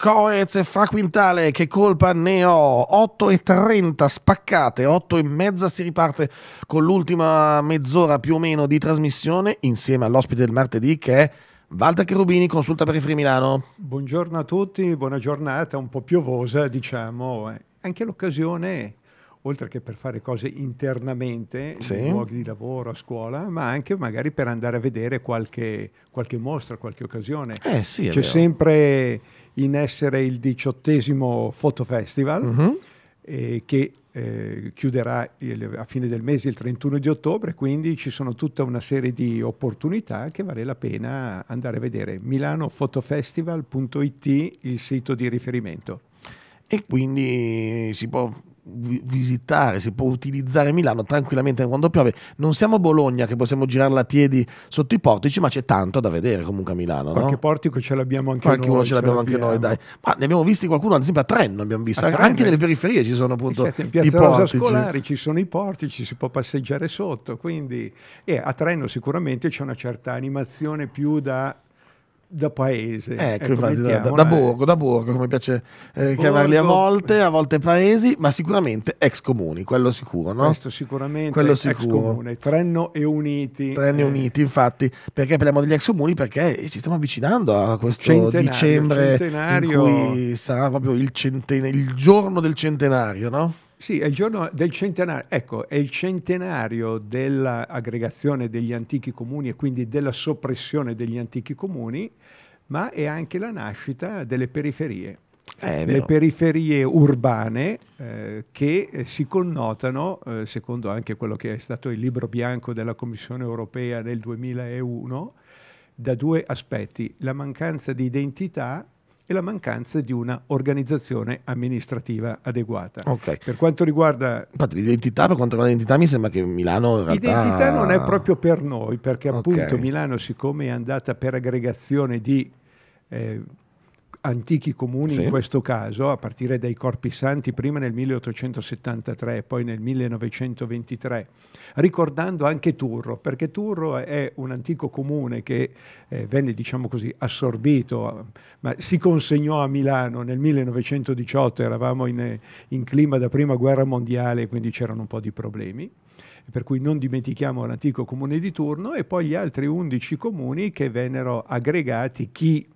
Coez fa quintale, che colpa ne ho? 8 e 30 spaccate, 8 e mezza si riparte con l'ultima mezz'ora più o meno di trasmissione insieme all'ospite del martedì che è Valda Cherubini, consulta per i Free Milano. Buongiorno a tutti, buona giornata, un po' piovosa diciamo, eh, anche l'occasione oltre che per fare cose internamente, sì. in luoghi di lavoro, a scuola, ma anche magari per andare a vedere qualche, qualche mostra, qualche occasione. Eh sì, C'è sempre in essere il diciottesimo fotofestival uh-huh. Mhm. eh, che eh, chiuderà il, a fine del mese il 31 di ottobre, quindi ci sono tutta una serie di opportunità che vale la pena andare a vedere. milanofotofestival.it il sito di riferimento. E quindi si può visitare, si può utilizzare Milano tranquillamente quando piove. Non siamo a Bologna che possiamo girarla a piedi sotto i portici, ma c'è tanto da vedere comunque a Milano. Qualche no? portico ce l'abbiamo anche Qualche noi. Qualche ce l'abbiamo anche noi, dai. Ma ne abbiamo visti qualcuno, ad esempio a Trenno abbiamo visto, a anche nelle eh. periferie ci sono appunto in Piazza i portici. Scolari ci sono i portici, si può passeggiare sotto, quindi eh, a Trenno sicuramente c'è una certa animazione più da da paese. Eh, ecco, infatti, da, da, da, eh. borgo, da borgo, come piace eh, chiamarli a volte, a volte paesi, ma sicuramente ex comuni, quello sicuro, no? Questo sicuramente quello sicuro. comune, Trenno e Uniti. Trenno e eh. Uniti, infatti, perché parliamo degli ex comuni? Perché ci stiamo avvicinando a questo centenario, dicembre centenario. in cui sarà proprio il, centena- il giorno del centenario, no? Sì, è il giorno del centenario, ecco, è il centenario dell'aggregazione degli antichi comuni e quindi della soppressione degli antichi comuni, ma è anche la nascita delle periferie. Eh, le periferie urbane eh, che eh, si connotano, eh, secondo anche quello che è stato il libro bianco della Commissione europea nel 2001, da due aspetti, la mancanza di identità e la mancanza di una organizzazione amministrativa adeguata. Okay. Per quanto riguarda... Infatti l'identità, per quanto riguarda l'identità mi sembra che Milano... In realtà... L'identità non è proprio per noi, perché appunto okay. Milano siccome è andata per aggregazione di... Eh, antichi comuni sì. in questo caso, a partire dai corpi santi, prima nel 1873, poi nel 1923, ricordando anche Turro, perché Turro è un antico comune che eh, venne, diciamo così, assorbito, ma si consegnò a Milano nel 1918, eravamo in, in clima da prima guerra mondiale, quindi c'erano un po' di problemi per cui non dimentichiamo l'antico comune di turno e poi gli altri 11 comuni che vennero aggregati, chi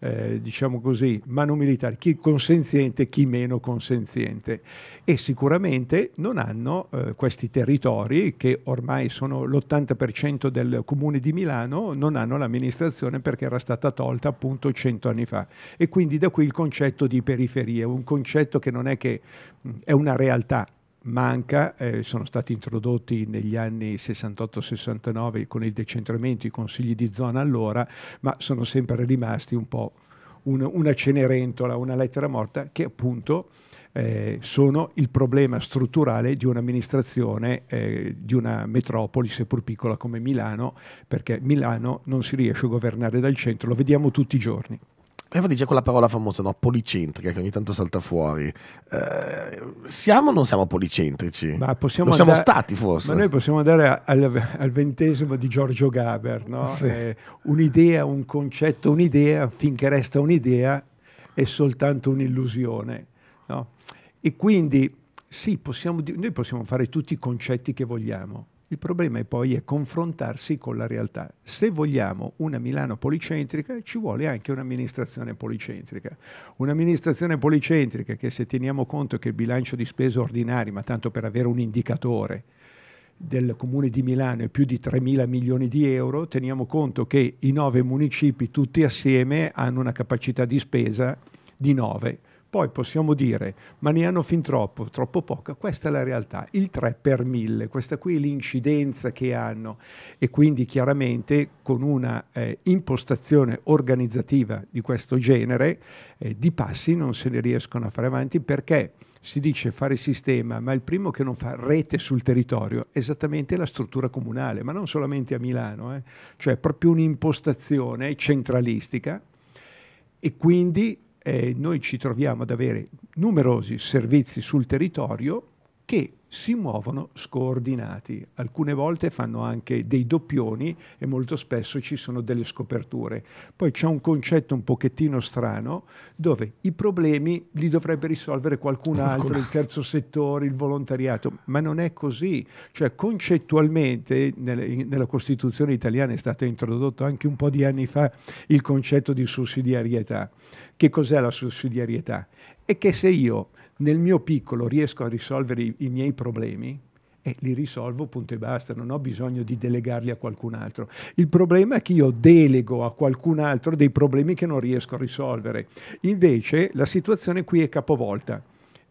eh, diciamo così, mano militare, chi consenziente, e chi meno consenziente. E sicuramente non hanno eh, questi territori, che ormai sono l'80% del comune di Milano, non hanno l'amministrazione perché era stata tolta appunto 100 anni fa. E quindi da qui il concetto di periferia, un concetto che non è che mh, mm, è una realtà, manca, eh, sono stati introdotti negli anni 68-69 con il decentramento i consigli di zona allora, ma sono sempre rimasti un po' un, una cenerentola, una lettera morta che appunto eh, sono il problema strutturale di un'amministrazione eh, di una metropoli, seppur piccola come Milano, perché Milano non si riesce a governare dal centro, lo vediamo tutti i giorni. Eva dice quella parola famosa, no? Policentrica, che ogni tanto salta fuori. Eh, siamo o non siamo policentrici? Ma siamo andare, stati forse. Ma noi possiamo andare al, al ventesimo di Giorgio Gaber, no? sì. eh, un'idea, un concetto, un'idea, finché resta un'idea, è soltanto un'illusione, no? E quindi, sì, possiamo, noi possiamo fare tutti i concetti che vogliamo, il problema poi è confrontarsi con la realtà. Se vogliamo una Milano policentrica ci vuole anche un'amministrazione policentrica. Un'amministrazione policentrica che se teniamo conto che il bilancio di spesa ordinaria, ma tanto per avere un indicatore, del comune di Milano è più di 3 mila milioni di euro, teniamo conto che i nove municipi tutti assieme hanno una capacità di spesa di 9 poi possiamo dire, ma ne hanno fin troppo, troppo poca, questa è la realtà, il 3 per 1000, questa qui è l'incidenza che hanno e quindi chiaramente con una eh, impostazione organizzativa di questo genere eh, di passi non se ne riescono a fare avanti perché si dice fare sistema, ma il primo che non fa rete sul territorio è esattamente la struttura comunale, ma non solamente a Milano, eh. cioè proprio un'impostazione centralistica e quindi eh, noi ci troviamo ad avere numerosi servizi sul territorio che si muovono scordinati, alcune volte fanno anche dei doppioni e molto spesso ci sono delle scoperture. Poi c'è un concetto un pochettino strano dove i problemi li dovrebbe risolvere qualcun altro, il terzo settore, il volontariato, ma non è così. Cioè concettualmente nella Costituzione italiana è stato introdotto anche un po' di anni fa il concetto di sussidiarietà. Che cos'è la sussidiarietà? È che se io nel mio piccolo riesco a risolvere i, i miei problemi, e li risolvo, punto e basta, non ho bisogno di delegarli a qualcun altro. Il problema è che io delego a qualcun altro dei problemi che non riesco a risolvere. Invece la situazione qui è capovolta.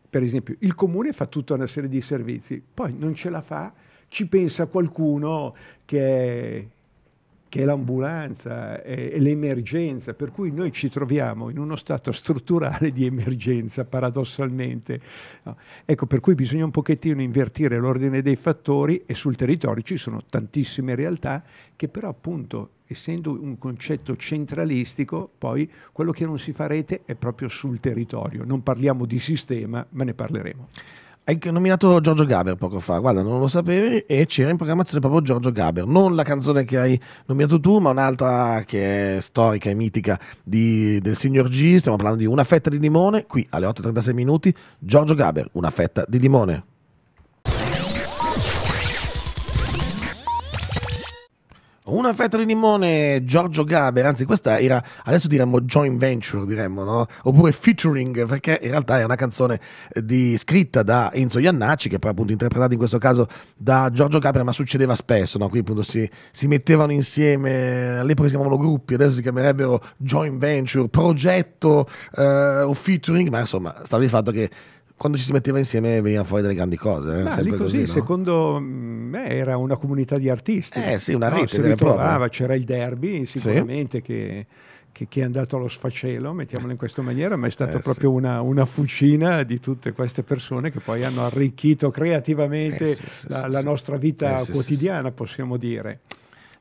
Per esempio, il comune fa tutta una serie di servizi, poi non ce la fa, ci pensa qualcuno che è che è l'ambulanza, è, l'emergenza, per cui noi ci troviamo in uno stato strutturale di emergenza, paradossalmente. No. Ecco, per cui bisogna un pochettino invertire l'ordine dei fattori e sul territorio ci sono tantissime realtà che però appunto essendo un concetto centralistico, poi quello che non si fa rete è proprio sul territorio. Non parliamo di sistema, ma ne parleremo. Hai nominato Giorgio Gaber poco fa, guarda, non lo sapevi e c'era in programmazione proprio Giorgio Gaber, non la canzone che hai nominato tu, ma un'altra che è storica e mitica di, del signor G, stiamo parlando di Una fetta di limone, qui alle 8.36 minuti, Giorgio Gaber, Una fetta di limone. Una fetta di limone, Giorgio Gaber, anzi questa era, adesso diremmo joint venture, diremmo, no? Oppure featuring, perché in realtà è una canzone eh, di, scritta da Enzo Iannacci, che poi appunto interpretata in questo caso da Giorgio Gaber, ma succedeva spesso, no? Qui appunto si, si mettevano insieme, all'epoca si chiamavano gruppi, adesso si chiamerebbero joint venture, progetto eh, o featuring, ma insomma, stava il fatto che quando ci si metteva insieme venivano fuori delle grandi cose. Eh? Ma lì così, così no? secondo me mm, era una comunità di artisti. Eh sì, una rete. No, ritrovava, c'era il derby sicuramente sì. che, che, che, è andato allo sfacelo, mettiamolo in questa maniera, ma è stata eh, proprio sì. una, una, fucina di tutte queste persone che poi hanno arricchito creativamente eh, sì, la, la, nostra vita eh, quotidiana, possiamo dire.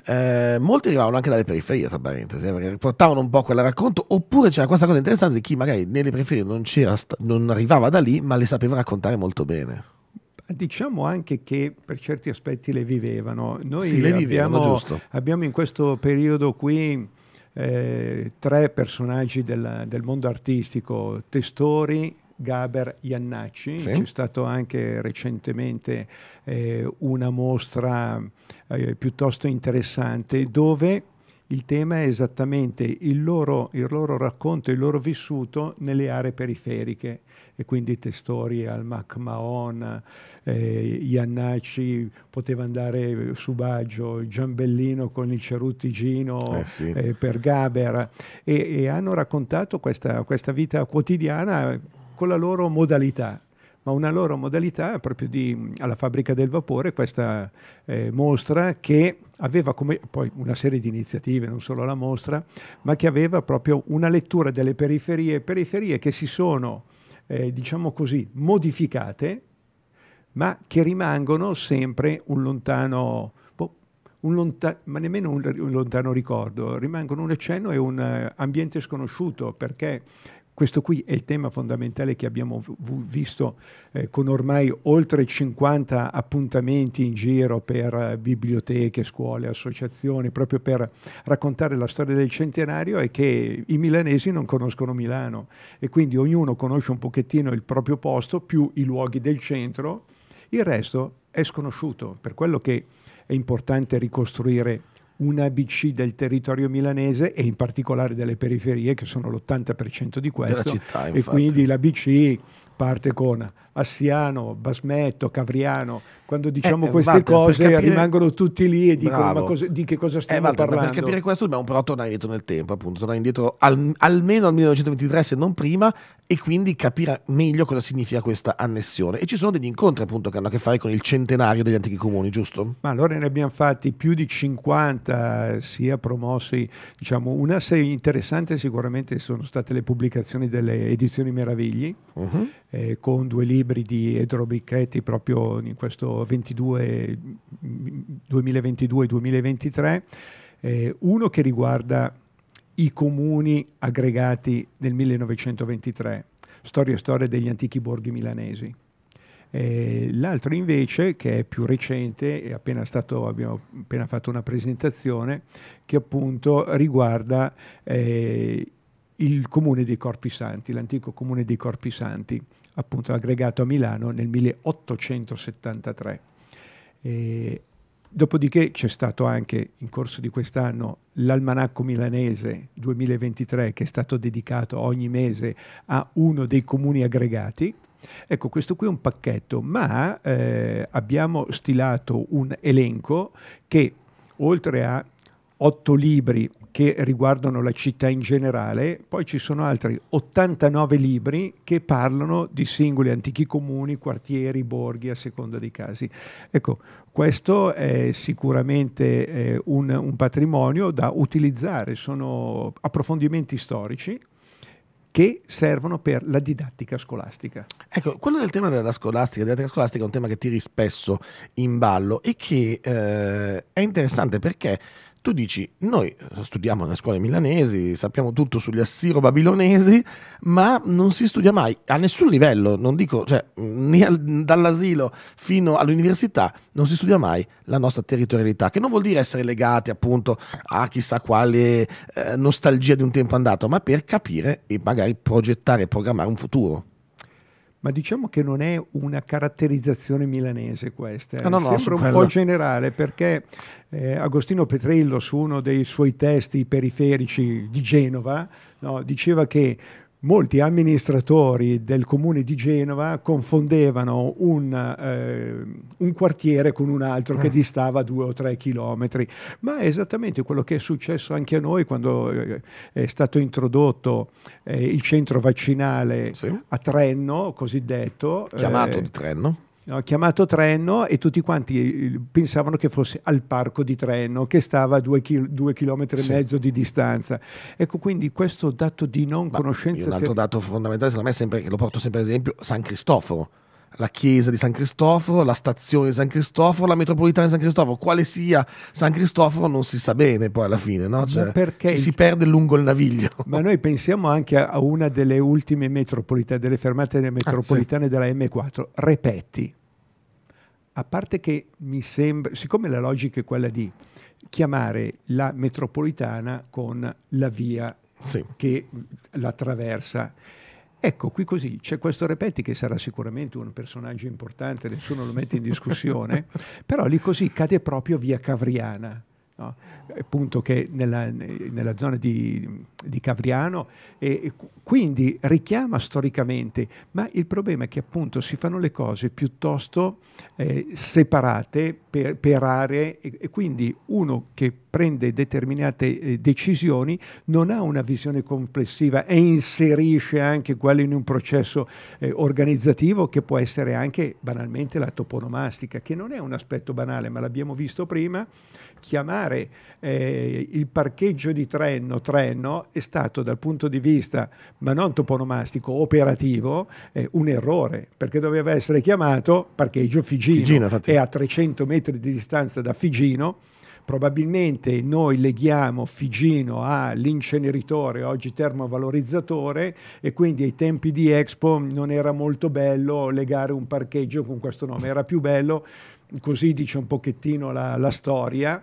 Eh, molti arrivavano anche dalle periferie, tra parentesi, eh, perché portavano un po' quel racconto, oppure c'era questa cosa interessante di chi magari nelle periferie non, sta- non arrivava da lì, ma le sapeva raccontare molto bene diciamo anche che per certi aspetti le vivevano. Noi sì, le vivevano, abbiamo, abbiamo, in questo periodo qui eh, tre personaggi del, del, mondo artistico, Testori, Gaber Iannacci, sì. c'è stato anche recentemente eh, una mostra eh, piuttosto interessante dove il tema è esattamente il loro, il loro racconto, il loro vissuto nelle aree periferiche e quindi Testori al Mac Mahon, eh, Iannacci poteva andare su Baggio, Giambellino con il Ceruttigino eh sì. eh, per Gaber e, e, hanno raccontato questa, questa vita quotidiana con la loro modalità ma una loro modalità proprio di, alla fabbrica del vapore, questa eh, mostra che aveva come poi una serie di iniziative, non solo la mostra, ma che aveva proprio una lettura delle periferie, periferie che si sono, eh, diciamo così, modificate, ma che rimangono sempre un lontano, boh, un lonta- ma nemmeno un, un, lontano ricordo, rimangono un accenno e un uh, ambiente sconosciuto perché questo qui è il tema fondamentale che abbiamo visto eh, con ormai oltre 50 appuntamenti in giro per eh, biblioteche, scuole, associazioni, proprio per raccontare la storia del centenario è che i milanesi non conoscono Milano e quindi ognuno conosce un pochettino il proprio posto più i luoghi del centro, il resto è sconosciuto, per quello che è importante ricostruire un ABC del territorio milanese e in particolare delle periferie che sono l'80% di questo città, e quindi l'ABC parte con Assiano, Basmetto, Cavriano, quando diciamo eh, eh queste Walter, cose capire... rimangono tutti lì e dicono Bravo. ma cosa, di che cosa eh, stiamo eh, Walter, parlando. Per capire questo dobbiamo però tornare indietro nel tempo, appunto, tornare indietro al, almeno al 1923 se non prima e quindi capire meglio cosa significa questa annessione. E ci sono degli incontri appunto che hanno a che fare con il centenario degli antichi comuni, giusto? Ma allora ne abbiamo fatti più di 50, sia promossi, diciamo, una interessante sicuramente sono state le pubblicazioni delle edizioni Meravigli, uh mhm. -huh eh, con due libri di Edro Brichetti proprio in questo 2022-2023, eh, uno che riguarda i comuni aggregati nel 1923, storia e storia degli antichi borghi milanesi. Eh, l'altro invece, che è più recente, è appena stato, abbiamo appena fatto una presentazione, che appunto riguarda eh, il comune dei Corpi Santi, l'antico comune dei Corpi Santi, appunto aggregato a Milano nel 1873. E dopodiché c'è stato anche in corso di quest'anno l'almanacco milanese 2023 che è stato dedicato ogni mese a uno dei comuni aggregati. Ecco, questo qui è un pacchetto, ma eh, abbiamo stilato un elenco che oltre a otto libri che riguardano la città in generale, poi ci sono altri 89 libri che parlano di singoli antichi comuni, quartieri, borghi a seconda dei casi. Ecco, questo è sicuramente eh, un, un patrimonio da utilizzare, sono approfondimenti storici che servono per la didattica scolastica. Ecco, quello del tema della scolastica, la didattica scolastica è un tema che tiri spesso in ballo e che eh, è interessante perché tu dici, noi eh, studiamo nelle scuole milanesi, sappiamo tutto sugli assiro-babilonesi, ma non si studia mai a nessun livello, non dico, cioè, mm, né dall'asilo fino all'università, non si studia mai la nostra territorialità, che non vuol dire essere legati appunto a chissà quale eh, nostalgia di un tempo andato, ma per capire e magari progettare e programmare un futuro ma diciamo che non è una caratterizzazione milanese questa, eh. ah, no, no, sembra un quella. po' generale perché eh, Agostino Petrillo su uno dei suoi testi periferici di Genova no, diceva che molti amministratori del comune di Genova confondevano un, eh, un quartiere con un altro che mm. distava due o tre chilometri, ma è esattamente quello che è successo anche a noi quando eh, è stato introdotto eh, il centro vaccinale sì. a Trenno, cosiddetto. Chiamato eh, di Trenno ho chiamato Trenno e tutti quanti eh, pensavano che fosse al parco di Trenno, che stava a due, chil- due chilometri sì. e mezzo di distanza. Ecco, quindi questo dato di non Ma conoscenza... Un altro ter- dato fondamentale, secondo me, sempre, lo porto sempre ad esempio, San Cristoforo la chiesa di San Cristoforo, la stazione di San Cristoforo, la metropolitana di San Cristoforo, quale sia San Cristoforo non si sa bene poi alla fine, no? cioè, perché si perde lungo il naviglio. Ma noi pensiamo anche a una delle ultime metropolitane, delle fermate metropolitane ah, sì. della M4, ripeti. A parte che mi sembra, siccome la logica è quella di chiamare la metropolitana con la via sì. che la attraversa, Ecco, qui così c'è questo Repetti che sarà sicuramente un personaggio importante, nessuno lo mette in discussione, però lì così cade proprio via Cavriana. No? appunto eh, che nella, nella zona di, di Cavriano e, e quindi richiama storicamente ma il problema è che appunto si fanno le cose piuttosto eh, separate per, per aree e, e, quindi uno che prende determinate eh, decisioni non ha una visione complessiva e inserisce anche quello in un processo eh, organizzativo che può essere anche banalmente la toponomastica che non è un aspetto banale ma l'abbiamo visto prima chiamare cambiare eh, il parcheggio di Trenno, Trenno è stato dal punto di vista, ma non toponomastico, operativo, eh, un errore, perché doveva essere chiamato parcheggio Figino, Figino è a 300 metri di distanza da Figino, probabilmente noi leghiamo Figino all'inceneritore, oggi termovalorizzatore, e quindi ai tempi di Expo non era molto bello legare un parcheggio con questo nome, era più bello, così dice un pochettino la, la storia,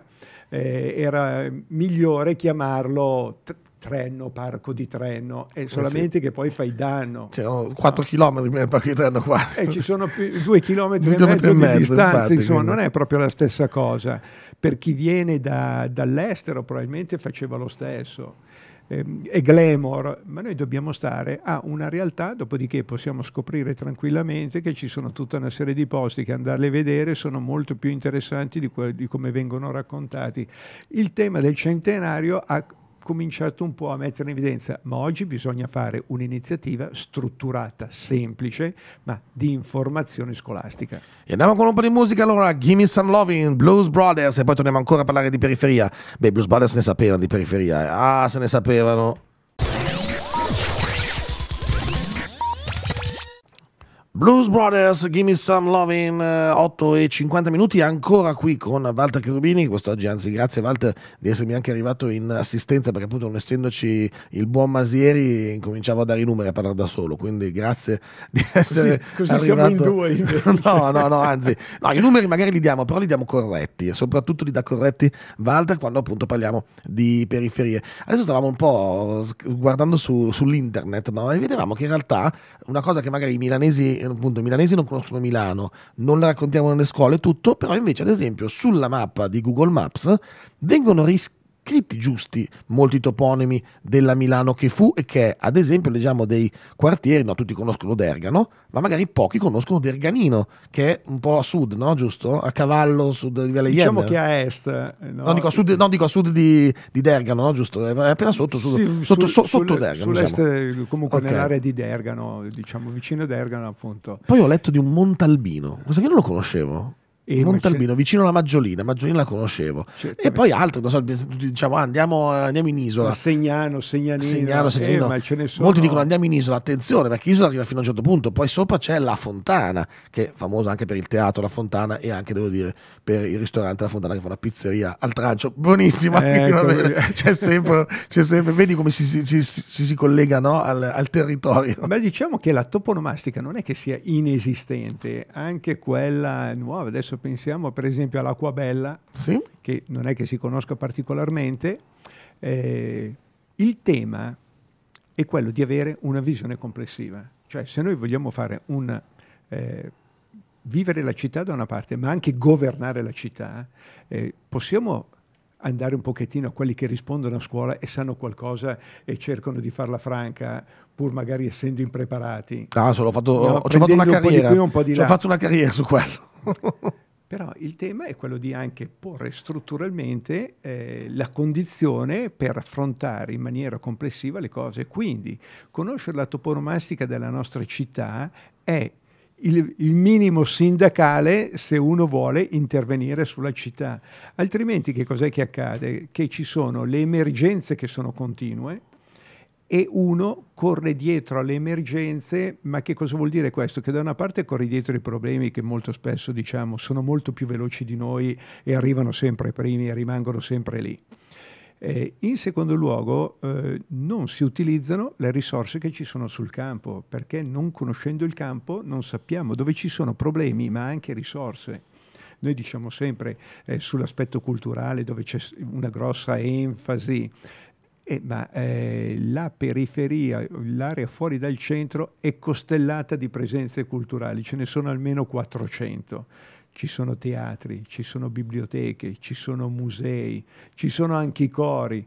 eh, era migliore chiamarlo Trenno, parco di Trenno, è eh solamente sì. che poi fai danno. C'erano cioè, 4 chilometri nel parco di Trenno quasi. E eh, ci sono più, 2 km e mezzo di mezzo, distanza, infatti, insomma, quindi. non è proprio la stessa cosa. Per chi viene da, dall'estero probabilmente faceva lo stesso e ehm, glamour, ma noi dobbiamo stare a una realtà, dopodiché possiamo scoprire tranquillamente che ci sono tutta una serie di posti che andarle a vedere sono molto più interessanti di, di come vengono raccontati. Il tema del centenario ha cominciato un po' a mettere in evidenza, ma oggi bisogna fare un'iniziativa strutturata, semplice, ma di informazione scolastica. E andiamo con un po' di musica allora, Gimme Some Loving, Blues Brothers, e poi torniamo ancora a parlare di periferia. Beh, Blues Brothers ne sapevano di periferia, eh. ah, se ne sapevano. Blues Brothers, Gimme Some Lovin', 8 eh, e 50 minuti, ancora qui con Walter Cherubini, quest'oggi anzi grazie Walter di essermi anche arrivato in assistenza perché appunto non essendoci il buon Masieri incominciavo a dare i numeri a parlare da solo, quindi grazie di essere così, così arrivato. siamo in due. no, no, no, anzi, no, i numeri magari li diamo, però li diamo corretti e soprattutto li dà corretti Walter quando appunto parliamo di periferie. Adesso stavamo un po' guardando su, sull'internet, ma vedevamo che in realtà una cosa che magari i milanesi eh, appunto i milanesi non conoscono Milano, non la raccontiamo nelle scuole, tutto, però invece ad esempio sulla mappa di Google Maps vengono ris- scritti giusti molti toponimi della Milano che fu e che è, ad esempio, leggiamo dei quartieri, no, tutti conoscono Dergano, ma magari pochi conoscono Derganino, che è un po' a sud, no, giusto? A cavallo sud di Valle Diciamo Ienne. che a est. No? no, dico a sud, no, dico a sud di, di, Dergano, no, giusto? È appena sotto, sotto, sì, sotto, sul, sotto sul, Dergano. Sull'est, diciamo. comunque okay. nell'area di Dergano, diciamo vicino a Dergano appunto. Poi ho letto di un Montalbino, cosa che non lo conoscevo e Montalbino, vicino alla Maggiolina, Maggiolina la conoscevo. Certamente. E poi altri, non so, diciamo andiamo, andiamo, in isola. Ma Segnano, Segnanino. Segnano, Segnanino. Eh, Molti dicono andiamo in isola, attenzione perché l'isola arriva fino a un certo punto, poi sopra c'è La Fontana, che è famosa anche per il teatro La Fontana e anche, devo dire, per il ristorante La Fontana, che fa una pizzeria al trancio, buonissima, eh, ecco. c'è, sempre, c'è sempre, vedi come si, si, si, si collega no, al, al territorio. Ma diciamo che la toponomastica non è che sia inesistente, anche quella nuova, adesso adesso pensiamo per esempio all'Acquabella, sì. che non è che si conosca particolarmente, eh, il tema è quello di avere una visione complessiva. Cioè se noi vogliamo fare un... Eh, vivere la città da una parte, ma anche governare la città, eh, possiamo andare un pochettino a quelli che rispondono a scuola e sanno qualcosa e cercano di farla franca, pur magari essendo impreparati. Ah, solo ho fatto, no, ho fatto una carriera. Un qui, un là. Ho fatto una carriera su quello. Però il tema è quello di anche porre strutturalmente eh, la condizione per affrontare in maniera complessiva le cose. Quindi conoscere la toponomastica della nostra città è il, il, minimo sindacale se uno vuole intervenire sulla città. Altrimenti che cos'è che accade? Che ci sono le emergenze che sono continue, e uno corre dietro alle emergenze, ma che cosa vuol dire questo? Che da una parte corri dietro i problemi che molto spesso diciamo sono molto più veloci di noi e arrivano sempre primi e rimangono sempre lì. Eh, in secondo luogo eh, non si utilizzano le risorse che ci sono sul campo, perché non conoscendo il campo non sappiamo dove ci sono problemi, ma anche risorse noi diciamo sempre eh, sull'aspetto culturale dove c'è una grossa enfasi eh, ma eh, la periferia, l'area fuori dal centro è costellata di presenze culturali, ce ne sono almeno 400. Ci sono teatri, ci sono biblioteche, ci sono musei, ci sono anche i cori,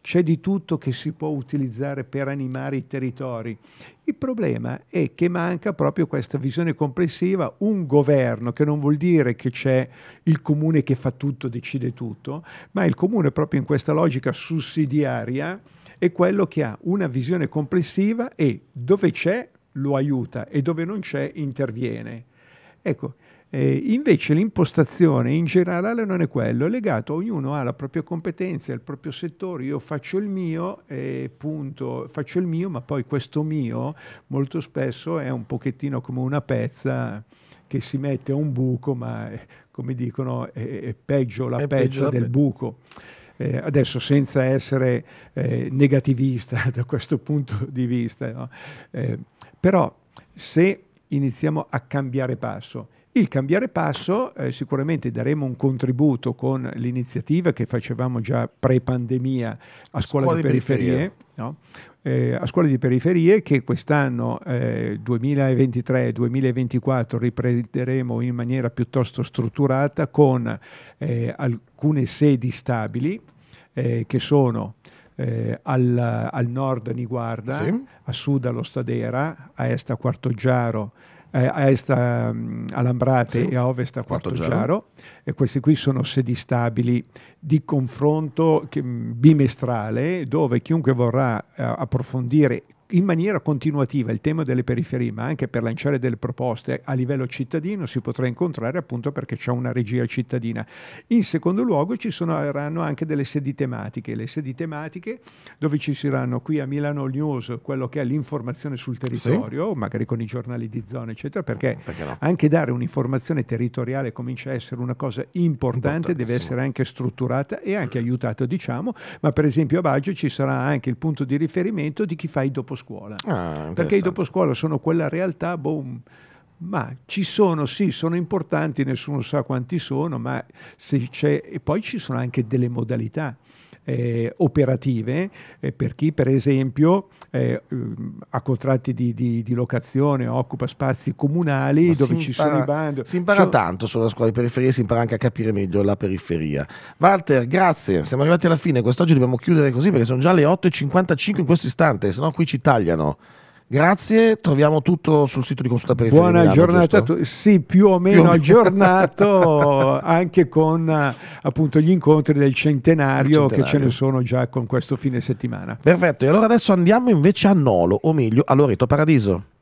c'è di tutto che si può utilizzare per animare i territori. Il problema è che manca proprio questa visione complessiva, un governo che non vuol dire che c'è il comune che fa tutto, decide tutto, ma il comune proprio in questa logica sussidiaria è quello che ha una visione complessiva e dove c'è lo aiuta e dove non c'è interviene. Ecco, eh, invece l'impostazione in generale non è quello, è legato, ognuno ha la propria competenza, il proprio settore, io faccio il mio, eh, punto, faccio il mio, ma poi questo mio molto spesso è un pochettino come una pezza che si mette a un buco, ma eh, come dicono è, è peggio la è pezza peggio del la... buco. Eh, adesso senza essere eh, negativista da questo punto di vista, no? eh, però se iniziamo a cambiare passo il cambiare passo, eh, sicuramente daremo un contributo con l'iniziativa che facevamo già pre-pandemia a scuola, di, periferie, No? Eh, a scuole di periferie che quest'anno eh, 2023-2024 riprenderemo in maniera piuttosto strutturata con eh, alcune sedi stabili eh, che sono eh, al, al, nord Niguarda, sì. a sud allo Stadera, a est a Quartoggiaro, eh, a est ehm, a Lambrate sì. e a ovest a Quarto, Quarto Giaro. E queste qui sono sedi stabili di confronto bimestrale dove chiunque vorrà eh, approfondire in maniera continuativa il tema delle periferie, ma anche per lanciare delle proposte a livello cittadino, si potrà incontrare appunto perché c'è una regia cittadina. In secondo luogo ci saranno anche delle sedi tematiche, le sedi tematiche dove ci saranno qui a Milano News quello che è l'informazione sul territorio, sì. magari con i giornali di zona, eccetera, perché, perché no. anche dare un'informazione territoriale comincia a essere una cosa importante, deve essere anche strutturata e anche aiutata, diciamo, ma per esempio a Baggio ci sarà anche il punto di riferimento di chi fa i dopo scuola. Ah, perché i dopo scuola sono quella realtà, boom, ma ci sono, sì, sono importanti, nessuno sa quanti sono, ma se c'è, e poi ci sono anche delle modalità eh, operative eh, per chi per esempio eh, ha contratti di, di, di, locazione, occupa spazi comunali Ma dove ci impara, sono i bandi. Si impara so, cioè tanto sulla scuola di periferia, si impara anche a capire meglio la periferia. Walter, grazie, siamo arrivati alla fine, quest'oggi dobbiamo chiudere così perché sono già le 8.55 in questo istante, se no qui ci tagliano. Grazie, troviamo tutto sul sito di consulta periferia. Buona Milano, giornata, tu, sì, più o meno più aggiornato anche con appunto gli incontri del centenario, centenario, che ce ne sono già con questo fine settimana. Perfetto, e allora adesso andiamo invece a Nolo, o meglio a Loreto Paradiso.